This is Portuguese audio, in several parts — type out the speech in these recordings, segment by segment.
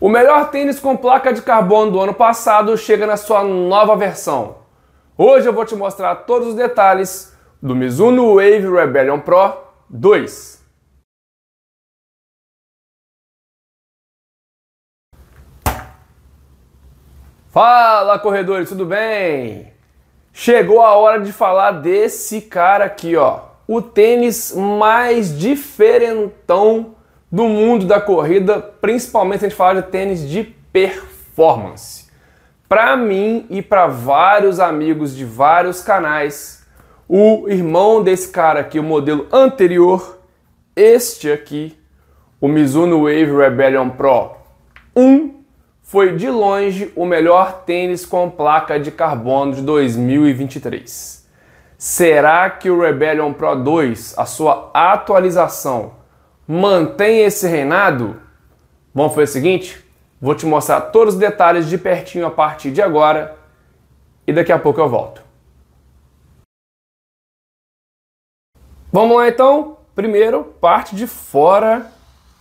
O melhor tênis com placa de carbono do ano passado chega na sua nova versão. Hoje eu vou te mostrar todos os detalhes do Mizuno Wave Rebellion Pro 2. Fala corredores, tudo bem? Chegou a hora de falar desse cara aqui, ó. O tênis mais diferentão do mundo da corrida, principalmente se a gente falar de tênis de performance. Para mim e para vários amigos de vários canais, o irmão desse cara aqui, o modelo anterior, este aqui, o Mizuno Wave Rebellion Pro 1, foi de longe o melhor tênis com placa de carbono de 2023. Será que o Rebellion Pro 2, a sua atualização, mantém esse reinado? Vamos fazer o seguinte? Vou te mostrar todos os detalhes de pertinho a partir de agora e daqui a pouco eu volto. Vamos lá então? Primeiro, parte de fora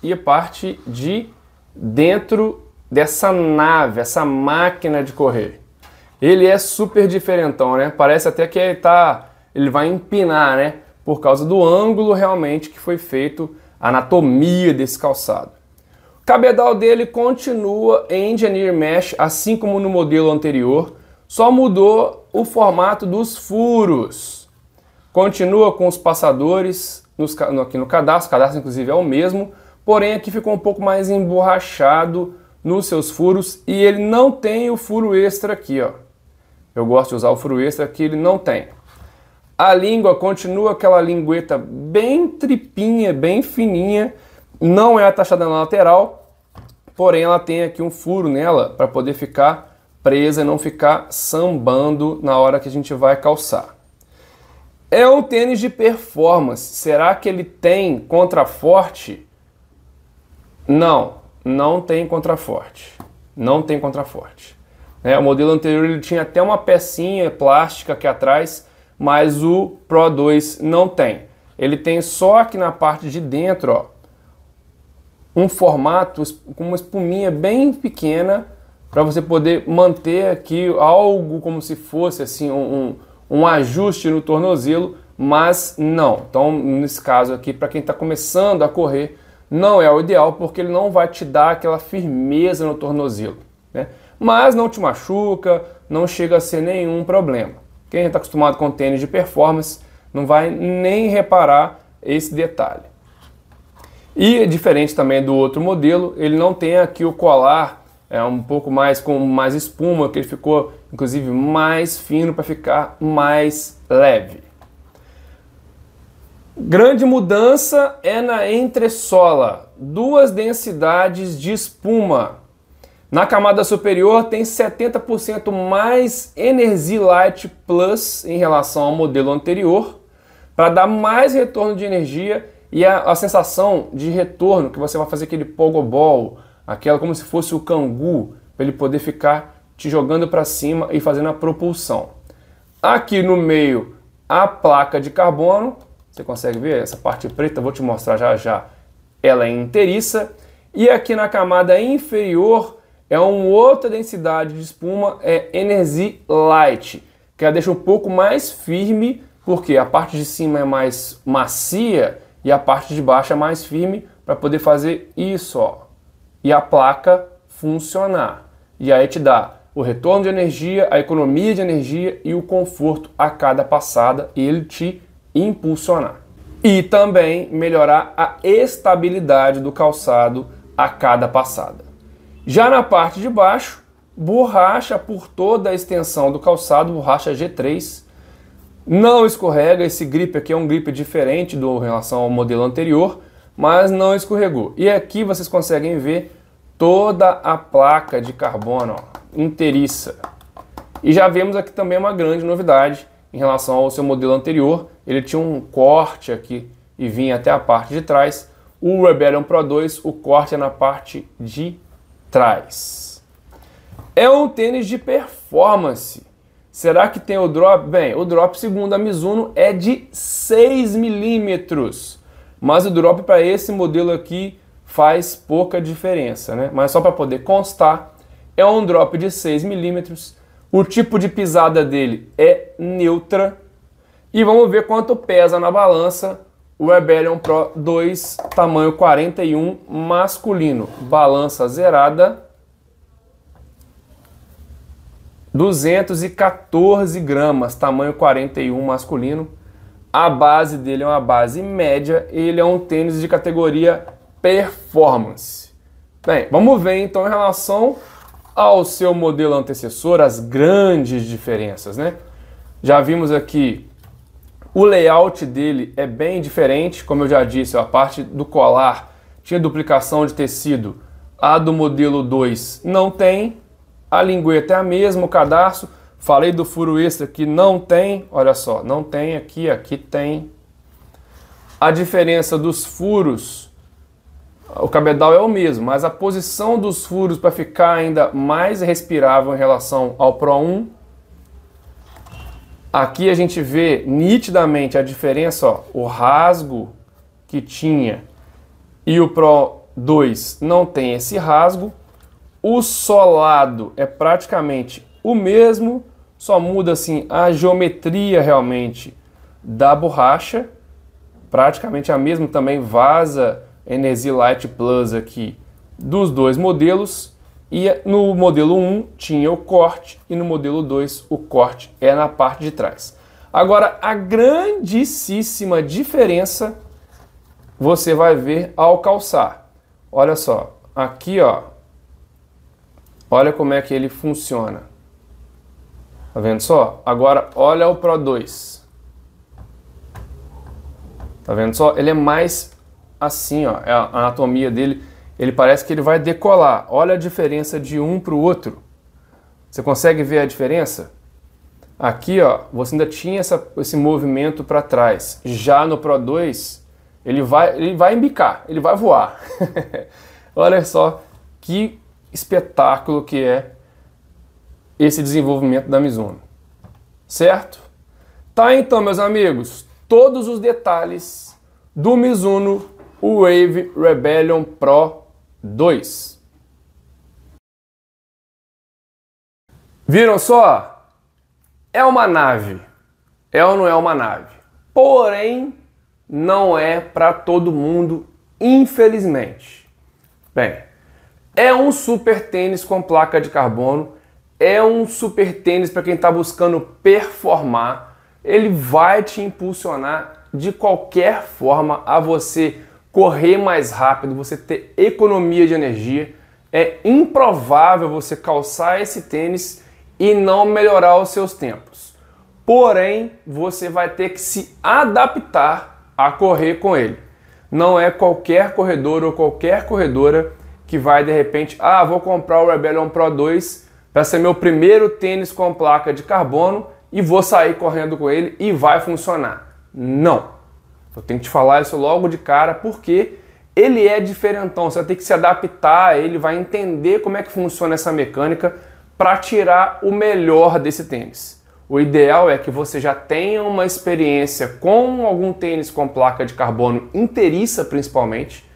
e parte de dentro dessa nave, essa máquina de correr. Ele é super diferentão, né? Parece até que ele, tá, ele vai empinar, né? Por causa do ângulo realmente que foi feito anatomia desse calçado. O cabedal dele continua em engineer mesh, assim como no modelo anterior, só mudou o formato dos furos. Continua com os passadores nos, aqui no cadastro, o cadastro inclusive é o mesmo, porém aqui ficou um pouco mais emborrachado nos seus furos e ele não tem o furo extra aqui, ó. Eu gosto de usar o furo extra que ele não tem. A língua continua aquela lingueta bem tripinha, bem fininha, não é atachada na lateral, porém ela tem aqui um furo nela para poder ficar presa e não ficar sambando na hora que a gente vai calçar. É um tênis de performance. Será que ele tem contraforte? Não, não tem contraforte. Não tem contraforte. É, o modelo anterior ele tinha até uma pecinha plástica aqui atrás mas o Pro 2 não tem. Ele tem só aqui na parte de dentro, ó, um formato com uma espuminha bem pequena para você poder manter aqui algo como se fosse assim um, um, ajuste no tornozelo, mas não. Então, nesse caso aqui, para quem está começando a correr, não é o ideal porque ele não vai te dar aquela firmeza no tornozelo, né? Mas não te machuca, não chega a ser nenhum problema. Quem está acostumado com tênis de performance não vai nem reparar esse detalhe. E diferente também do outro modelo, ele não tem aqui o colar é um pouco mais com mais espuma, que ele ficou inclusive mais fino para ficar mais leve. Grande mudança é na entressola, duas densidades de espuma na camada superior tem 70% mais Energy Light Plus em relação ao modelo anterior, para dar mais retorno de energia e a, a, sensação de retorno que você vai fazer aquele pogobol, aquela como se fosse o cangu, para ele poder ficar te jogando para cima e fazendo a propulsão. Aqui no meio a placa de carbono, você consegue ver essa parte preta, vou te mostrar já já. Ela é inteiriça e aqui na camada inferior é uma outra densidade de espuma, é Energy Light, que ela deixa um pouco mais firme, porque a parte de cima é mais macia e a parte de baixo é mais firme para poder fazer isso, ó. E a placa funcionar. E aí te dá o retorno de energia, a economia de energia e o conforto a cada passada, e ele te impulsionar. E também melhorar a estabilidade do calçado a cada passada. Já na parte de baixo, borracha por toda a extensão do calçado, borracha G3. Não escorrega, esse grip aqui é um grip diferente do em relação ao modelo anterior, mas não escorregou. E aqui vocês conseguem ver toda a placa de carbono ó, inteiriça. E já vemos aqui também uma grande novidade em relação ao seu modelo anterior. Ele tinha um corte aqui e vinha até a parte de trás. O Rebellion Pro 2, o corte é na parte de traz. É um tênis de performance. Será que tem o drop? Bem, o drop, segundo a Mizuno, é de 6 milímetros. Mas o drop para esse modelo aqui faz pouca diferença, né? Mas só para poder constar, é um drop de 6 milímetros. O tipo de pisada dele é neutra. E vamos ver quanto pesa na balança o Ebellion Pro 2, tamanho 41, masculino, balança zerada, 214 gramas, tamanho 41 masculino. A base dele é uma base média ele é um tênis de categoria performance. Bem, vamos ver então em relação ao seu modelo antecessor as grandes diferenças, né? Já vimos aqui o layout dele é bem diferente, como eu já disse, a parte do colar tinha duplicação de tecido, a do modelo 2 não tem, a lingueta é a mesma, o cadarço, falei do furo extra que não tem, olha só, não tem aqui, aqui tem. A diferença dos furos, o cabedal é o mesmo, mas a posição dos furos para ficar ainda mais respirável em relação ao Pro 1 Aqui a gente vê nitidamente a diferença, ó, o rasgo que tinha e o Pro 2 não tem esse rasgo. O solado é praticamente o mesmo, só muda assim a geometria realmente da borracha, praticamente a mesma também vaza Energy Light Plus aqui dos dois modelos e no modelo 1 tinha o corte e no modelo 2 o corte é na parte de trás. Agora, a grandíssima diferença você vai ver ao calçar. Olha só, aqui ó, olha como é que ele funciona. Tá vendo só? Agora, olha o Pro 2. Tá vendo só? Ele é mais assim ó, é a anatomia dele ele parece que ele vai decolar. Olha a diferença de um para o outro. Você consegue ver a diferença? Aqui, ó, você ainda tinha essa, esse movimento para trás. Já no Pro 2, ele vai, ele vai embicar, ele vai voar. Olha só que espetáculo que é esse desenvolvimento da Mizuno. Certo? Tá então, meus amigos, todos os detalhes do Mizuno Wave Rebellion Pro 2. Viram só? É uma nave. É ou não é uma nave? Porém, não é para todo mundo, infelizmente. Bem, é um super tênis com placa de carbono, é um super tênis para quem está buscando performar. Ele vai te impulsionar de qualquer forma a você correr mais rápido, você ter economia de energia. É improvável você calçar esse tênis e não melhorar os seus tempos. Porém, você vai ter que se adaptar a correr com ele. Não é qualquer corredor ou qualquer corredora que vai de repente, ah, vou comprar o Rebellion Pro 2 para ser meu primeiro tênis com placa de carbono e vou sair correndo com ele e vai funcionar. Não. Eu tenho que te falar isso logo de cara, porque ele é diferentão. Você vai ter que se adaptar, ele vai entender como é que funciona essa mecânica para tirar o melhor desse tênis. O ideal é que você já tenha uma experiência com algum tênis com placa de carbono inteiriça, principalmente,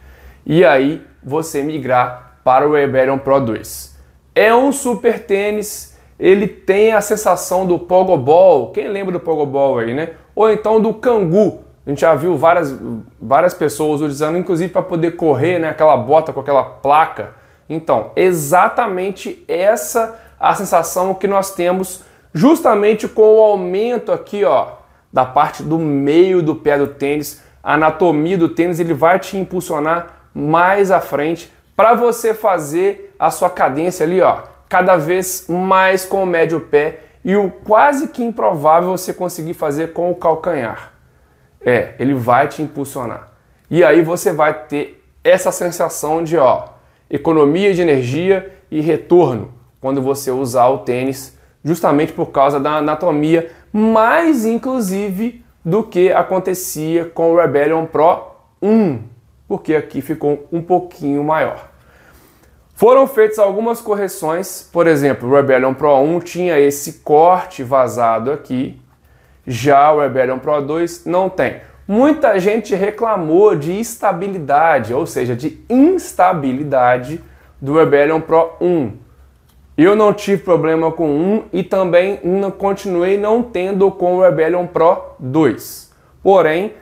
e aí você migrar para o Eberion Pro 2. É um super tênis, ele tem a sensação do Pogobol, quem lembra do Pogobol aí, né? Ou então do Kangoo. A gente já viu várias, várias pessoas utilizando, inclusive para poder correr, né, aquela bota com aquela placa. Então, exatamente essa a sensação que nós temos justamente com o aumento aqui, ó, da parte do meio do pé do tênis, a anatomia do tênis, ele vai te impulsionar mais à frente para você fazer a sua cadência ali, ó, cada vez mais com o médio pé e o quase que improvável você conseguir fazer com o calcanhar. É, ele vai te impulsionar. E aí você vai ter essa sensação de ó, economia de energia e retorno quando você usar o tênis, justamente por causa da anatomia, mais inclusive do que acontecia com o Rebellion Pro 1, porque aqui ficou um pouquinho maior. Foram feitas algumas correções, por exemplo, o Rebellion Pro 1 tinha esse corte vazado aqui, já o Rebellion Pro 2 não tem. Muita gente reclamou de estabilidade, ou seja, de instabilidade do Rebellion Pro 1. Eu não tive problema com um e também continuei não tendo com o Rebellion Pro 2. Porém,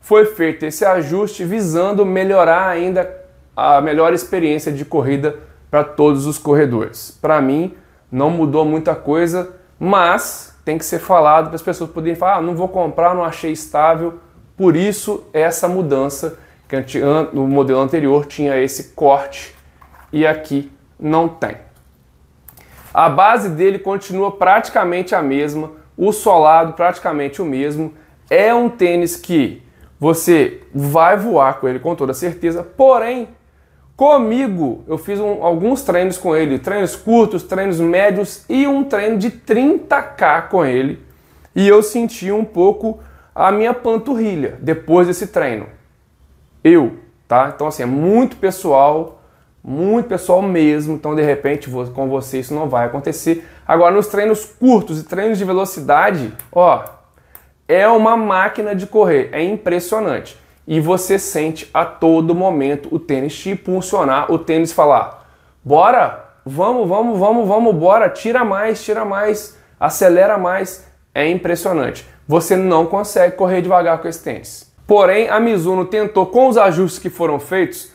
foi feito esse ajuste visando melhorar ainda a melhor experiência de corrida para todos os corredores. Para mim, não mudou muita coisa, mas tem que ser falado para as pessoas poderem falar, ah, não vou comprar, não achei estável, por isso essa mudança, que no modelo anterior tinha esse corte e aqui não tem. A base dele continua praticamente a mesma, o solado praticamente o mesmo, é um tênis que você vai voar com ele com toda certeza, porém Comigo, eu fiz um, alguns treinos com ele, treinos curtos, treinos médios e um treino de 30K com ele. E eu senti um pouco a minha panturrilha depois desse treino. Eu, tá? Então, assim, é muito pessoal, muito pessoal mesmo. Então, de repente, com você isso não vai acontecer. Agora, nos treinos curtos e treinos de velocidade, ó, é uma máquina de correr, é impressionante e você sente a todo momento o tênis te impulsionar, o tênis falar: bora, vamos, vamos, vamos, vamos, bora, tira mais, tira mais, acelera mais. É impressionante. Você não consegue correr devagar com esse tênis. Porém, a Mizuno tentou, com os ajustes que foram feitos,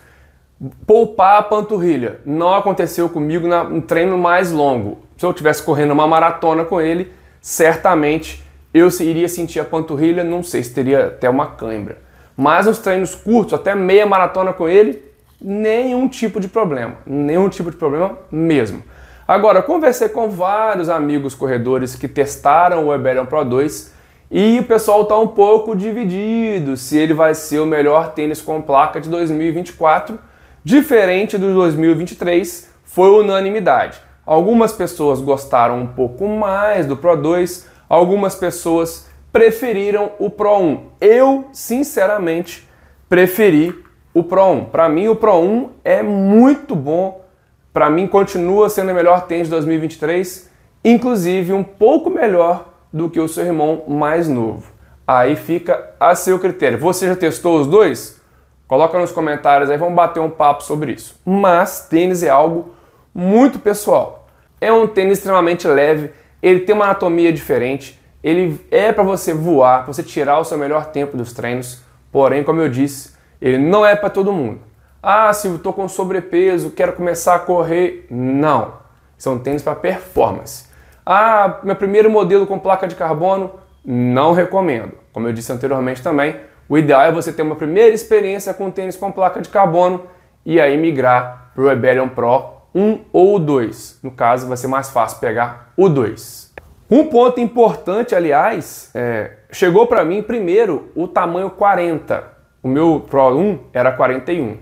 poupar a panturrilha. Não aconteceu comigo no treino mais longo. Se eu estivesse correndo uma maratona com ele, certamente eu iria sentir a panturrilha, não sei se teria até uma cãibra mas os treinos curtos, até meia maratona com ele, nenhum tipo de problema, nenhum tipo de problema mesmo. Agora, eu conversei com vários amigos corredores que testaram o Eberion Pro 2 e o pessoal está um pouco dividido se ele vai ser o melhor tênis com placa de 2024, diferente do 2023, foi unanimidade. Algumas pessoas gostaram um pouco mais do Pro 2, algumas pessoas preferiram o Pro 1. Eu, sinceramente, preferi o Pro 1. Para mim, o Pro 1 é muito bom. Para mim, continua sendo a melhor tênis de 2023, inclusive um pouco melhor do que o seu irmão mais novo. Aí fica a seu critério. Você já testou os dois? Coloca nos comentários aí, vamos bater um papo sobre isso. Mas tênis é algo muito pessoal. É um tênis extremamente leve, ele tem uma anatomia diferente, ele é para você voar, para você tirar o seu melhor tempo dos treinos, porém, como eu disse, ele não é para todo mundo. Ah, se eu estou com sobrepeso, quero começar a correr. Não. São tênis para performance. Ah, meu primeiro modelo com placa de carbono, não recomendo. Como eu disse anteriormente também, o ideal é você ter uma primeira experiência com tênis com placa de carbono e aí migrar para o Rebellion Pro 1 ou 2. No caso, vai ser mais fácil pegar o 2. Um ponto importante, aliás, é, chegou para mim primeiro o tamanho 40. O meu Pro 1 era 41.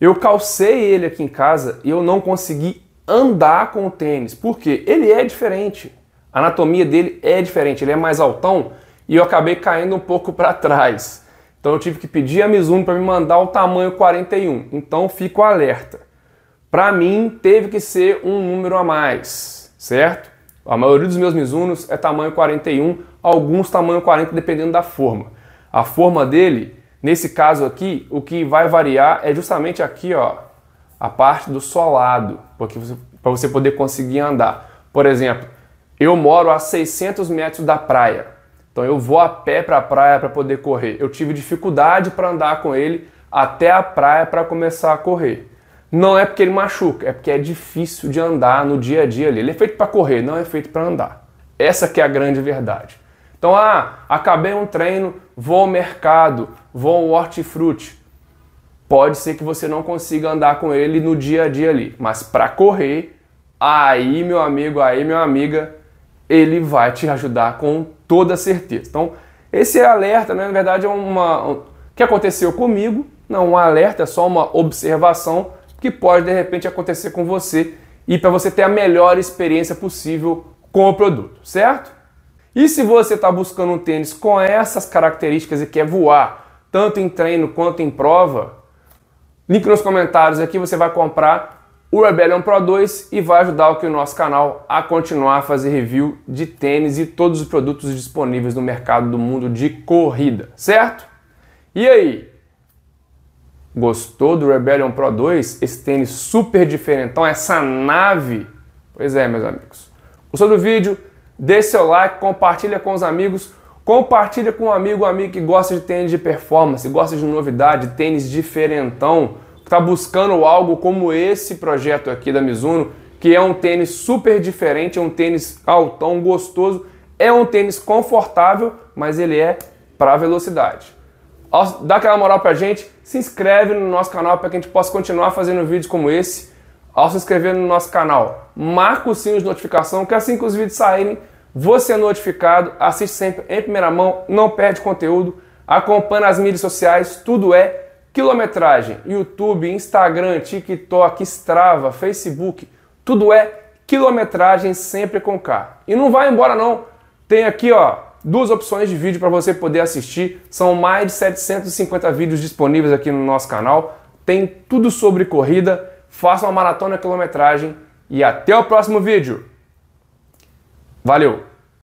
Eu calcei ele aqui em casa e eu não consegui andar com o tênis, porque ele é diferente. A anatomia dele é diferente, ele é mais altão e eu acabei caindo um pouco para trás. Então eu tive que pedir a Mizuno para me mandar o tamanho 41. Então fico alerta. Para mim teve que ser um número a mais, certo? A maioria dos meus Mizunos é tamanho 41, alguns tamanho 40, dependendo da forma. A forma dele, nesse caso aqui, o que vai variar é justamente aqui, ó, a parte do solado, porque para você poder conseguir andar. Por exemplo, eu moro a 600 metros da praia, então eu vou a pé para a praia para poder correr. Eu tive dificuldade para andar com ele até a praia para começar a correr. Não é porque ele machuca, é porque é difícil de andar no dia a dia ali. Ele é feito para correr, não é feito para andar. Essa que é a grande verdade. Então, ah, acabei um treino, vou ao mercado, vou ao hortifruti. Pode ser que você não consiga andar com ele no dia a dia ali, mas para correr, aí meu amigo, aí minha amiga, ele vai te ajudar com toda certeza. Então, esse alerta, né, na verdade, é uma. O que aconteceu comigo? Não, um alerta, é só uma observação que pode de repente acontecer com você e para você ter a melhor experiência possível com o produto, certo? E se você está buscando um tênis com essas características e quer voar, tanto em treino quanto em prova, link nos comentários aqui, você vai comprar o Rebellion Pro 2 e vai ajudar o nosso canal a continuar a fazer review de tênis e todos os produtos disponíveis no mercado do mundo de corrida, certo? E aí, Gostou do Rebellion Pro 2? Esse tênis super diferentão, então, essa nave. Pois é, meus amigos. Gostou do vídeo? Deixe seu like, compartilha com os amigos. Compartilha com um amigo, um amigo que gosta de tênis de performance, gosta de novidade, tênis diferentão, que está buscando algo como esse projeto aqui da Mizuno, que é um tênis super diferente, é um tênis altão, gostoso, é um tênis confortável, mas ele é para velocidade. Dá aquela moral pra gente, se inscreve no nosso canal para que a gente possa continuar fazendo vídeos como esse. Ao se inscrever no nosso canal, marca o sininho de notificação, que assim que os vídeos saírem, você é notificado, assiste sempre em primeira mão, não perde conteúdo, acompanha as mídias sociais, tudo é quilometragem. YouTube, Instagram, TikTok, Strava, Facebook, tudo é quilometragem sempre com K. E não vai embora não. Tem aqui, ó, duas opções de vídeo para você poder assistir. São mais de 750 vídeos disponíveis aqui no nosso canal. Tem tudo sobre corrida. Faça uma maratona quilometragem e até o próximo vídeo. Valeu!